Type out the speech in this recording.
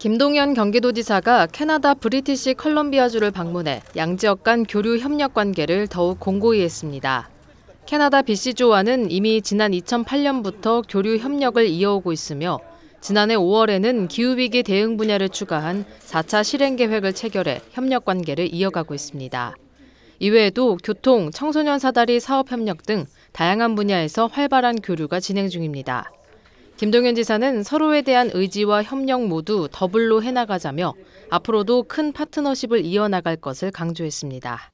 김동연 경기도지사가 캐나다 브리티시 컬럼비아주를 방문해 양지역 간 교류 협력 관계를 더욱 공고히 했습니다. 캐나다 BC조와는 이미 지난 2008년부터 교류 협력을 이어오고 있으며 지난해 5월에는 기후위기 대응 분야를 추가한 4차 실행 계획을 체결해 협력 관계를 이어가고 있습니다. 이외에도 교통, 청소년 사다리 사업 협력 등 다양한 분야에서 활발한 교류가 진행 중입니다. 김동현 지사는 서로에 대한 의지와 협력 모두 더블로 해나가자며 앞으로도 큰 파트너십을 이어나갈 것을 강조했습니다.